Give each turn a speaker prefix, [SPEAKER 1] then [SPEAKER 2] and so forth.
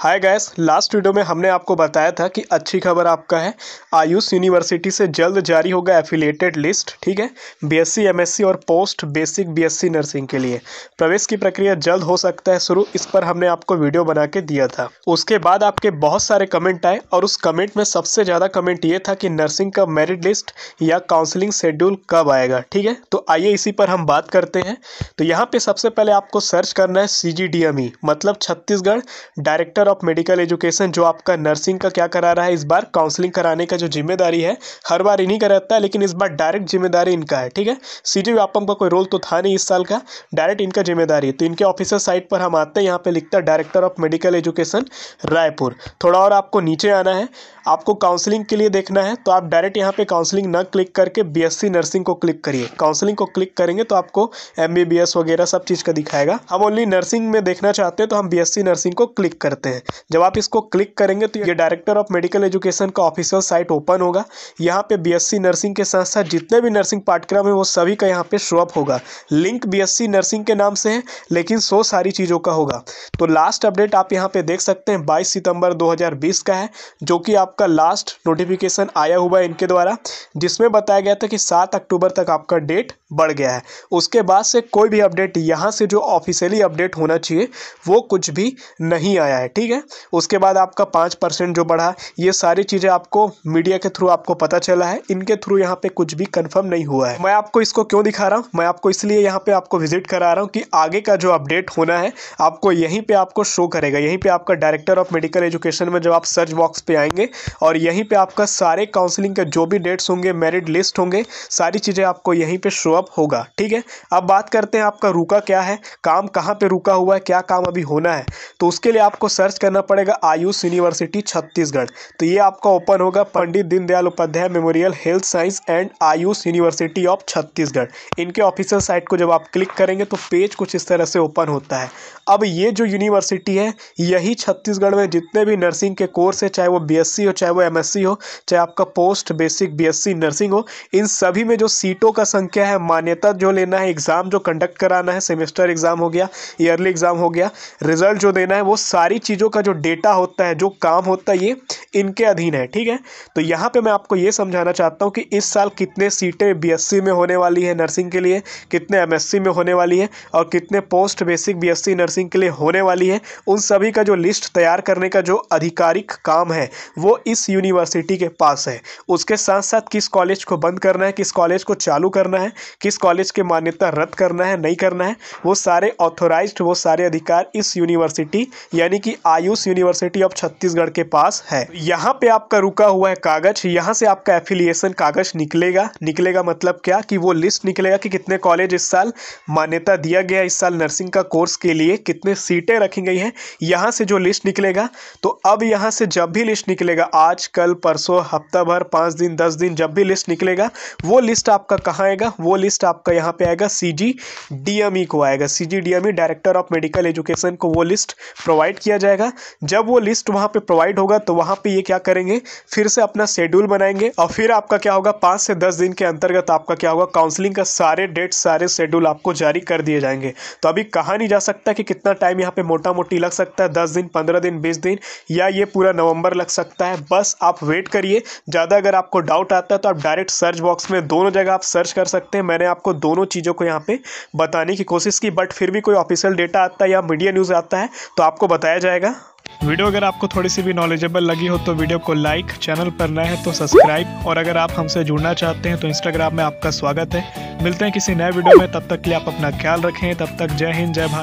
[SPEAKER 1] hi guys last video में हमने आपको बताया था कि अच्छी खबर आपका है आयुष यूनिवर्सिटी से जल्द जारी होगा एफिलेटेड लिस्ट ठीक है बीएससी एमएससी और पोस्ट बेसिक बीएससी नर्सिंग के लिए प्रवेश की प्रक्रिया जल्द हो सकता है शुरू इस पर हमने आपको वीडियो बना के दिया था उसके बाद आपके बहुत सारे कमेंट आए और उस कमेंट में सबसे ज़्यादा कमेंट ये था कि नर्सिंग का मेरिट लिस्ट या काउंसलिंग शेड्यूल कब आएगा ठीक है तो आइए इसी पर हम बात करते हैं तो यहाँ पर सबसे पहले आपको सर्च करना है सी e, मतलब Chhattisgarh director of medical education जो आपका नर्सिंग का क्या करा रहा है इस बार काउंसलिंग कराने का जो जिम्मेदारी है हर बार इन्हीं का रहता है लेकिन इस बार डायरेक्ट जिम्मेदारी इनका है ठीक है सी जी व्यापम का कोई रोल तो था नहीं इस साल का डायरेक्ट इनका जिम्मेदारी है तो इनके ऑफिसर साइट पर हम आते हैं यहाँ पर लिखता है director of medical education Raipur थोड़ा और आपको नीचे आना है आपको काउंसलिंग के लिए देखना है तो आप डायरेक्ट यहाँ पे काउंसलिंग न क्लिक करके बीएससी नर्सिंग को क्लिक करिए काउंसलिंग को क्लिक करेंगे तो आपको एमबीबीएस वगैरह सब चीज़ का दिखाएगा हम ओनली नर्सिंग में देखना चाहते हैं तो हम बीएससी नर्सिंग को क्लिक करते हैं है जब आप इसको क्लिक करेंगे तो ये डायरेक्टर ऑफ मेडिकल एजुकेशन का ऑफिशियल साइट ओपन होगा यहाँ पे बीएससी नर्सिंग के साथ साथ जितने भी नर्सिंग पाठ्यक्रम है वो सभी का यहाँ पे शो अप होगा लिंक बीएससी नर्सिंग के नाम से है लेकिन सो सारी चीज़ों का होगा तो लास्ट अपडेट आप यहाँ पे देख सकते हैं बाईस सितंबर दो का है जो कि आपका लास्ट नोटिफिकेशन आया हुआ है इनके द्वारा जिसमें बताया गया था कि सात अक्टूबर तक आपका डेट बढ़ गया है उसके बाद से कोई भी अपडेट यहाँ से जो ऑफिशियली अपडेट होना चाहिए वो कुछ भी नहीं आया है ठीक है उसके बाद आपका पाँच परसेंट जो बढ़ा ये सारी चीज़ें आपको मीडिया के थ्रू आपको पता चला है इनके थ्रू यहाँ पे कुछ भी कंफर्म नहीं हुआ है मैं आपको इसको क्यों दिखा रहा हूँ मैं आपको इसलिए यहाँ पर आपको विजिट करा रहा हूँ कि आगे का जो अपडेट होना है आपको यहीं पर आपको शो करेगा यहीं पर आपका डायरेक्टर ऑफ मेडिकल एजुकेशन में जब आप सर्च बॉक्स पर आएंगे और यहीं पर आपका सारे काउंसिलिंग के जो भी डेट्स होंगे मेरिट लिस्ट होंगे सारी चीज़ें आपको यहीं पर शो अप होगा ठीक है अब बात करते हैं आपका रुका क्या है काम कहाँ पे रुका हुआ है क्या काम अभी होना है तो उसके लिए आपको सर्च करना पड़ेगा आयुष यूनिवर्सिटी छत्तीसगढ़ तो ये आपका ओपन होगा Pandit Deendayal Upadhyay memorial health science and AYUSH university of Chhattisgarh इनके ऑफिशियल साइट को जब आप क्लिक करेंगे तो पेज कुछ इस तरह से ओपन होता है अब ये जो यूनिवर्सिटी है यही छत्तीसगढ़ में जितने भी नर्सिंग के कोर्स है चाहे वो बी हो चाहे वो एमएससी हो चाहे आपका पोस्ट बेसिक बी नर्सिंग हो इन सभी में जो सीटों का संख्या है मान्यता जो लेना है एग्ज़ाम जो कंडक्ट कराना है सेमेस्टर एग्ज़ाम हो गया ईयरली एग्ज़ाम हो गया रिजल्ट जो देना है वो सारी चीज़ों का जो डेटा होता है जो काम होता है ये इनके अधीन है ठीक है तो यहाँ पे मैं आपको ये समझाना चाहता हूँ कि इस साल कितने सीटें बी में होने वाली है नर्सिंग के लिए कितने एम में होने वाली है और कितने पोस्ट बेसिक बी नर्सिंग के लिए होने वाली है उन सभी का जो लिस्ट तैयार करने का जो आधिकारिक काम है वो इस यूनिवर्सिटी के पास है उसके साथ साथ किस कॉलेज को बंद करना है किस कॉलेज को चालू करना है किस कॉलेज के मान्यता रद्द करना है नहीं करना है वो सारे ऑथोराइज वो सारे अधिकार इस यूनिवर्सिटी यानी कि आयुष यूनिवर्सिटी ऑफ छत्तीसगढ़ के पास है यहाँ पे आपका रुका हुआ है कागज यहाँ से आपका एफिलियेशन कागज निकलेगा निकलेगा मतलब क्या कि वो लिस्ट निकलेगा कि कितने कॉलेज इस साल मान्यता दिया गया इस साल नर्सिंग का कोर्स के लिए कितने सीटें रखी गई हैं यहाँ से जो लिस्ट निकलेगा तो अब यहाँ से जब भी लिस्ट निकलेगा आज कल परसों हफ्ता भर पाँच दिन दस दिन जब भी लिस्ट निकलेगा वो लिस्ट आपका कहाँ आएगा वो लिस्ट लिस्ट आपका यहाँ पे आएगा C G D M E को आएगा C G D M E director of medical education को वो लिस्ट प्रोवाइड किया जाएगा जब वो लिस्ट वहाँ पे प्रोवाइड होगा तो वहाँ पे ये क्या करेंगे फिर से अपना शेड्यूल बनाएंगे और फिर आपका क्या होगा पाँच से दस दिन के अंतर्गत आपका क्या होगा काउंसलिंग का सारे डेट सारे शेड्यूल आपको जारी कर दिए जाएंगे तो अभी कहा नहीं जा सकता कि कितना टाइम यहाँ पर मोटा मोटी लग सकता है दस दिन पंद्रह दिन बीस दिन या ये पूरा नवंबर लग सकता है बस आप वेट करिए ज़्यादा अगर आपको डाउट आता है तो आप डायरेक्ट सर्च बॉक्स में दोनों जगह आप सर्च कर सकते हैं मैंने आपको दोनों चीज़ों को यहाँ पे बताने की कोशिश की बट फिर भी कोई ऑफिशियल डेटा आता है या मीडिया न्यूज़ आता है तो आपको बताया जाएगा वीडियो अगर आपको थोड़ी सी भी नॉलेजेबल लगी हो तो वीडियो को लाइक चैनल पर नए हैं तो सब्सक्राइब और अगर आप हमसे जुड़ना चाहते हैं तो इंस्टाग्राम में आपका स्वागत है मिलते हैं किसी नए वीडियो में तब तक के लिए आप अपना ख्याल रखें तब तक जय हिंद जय भारत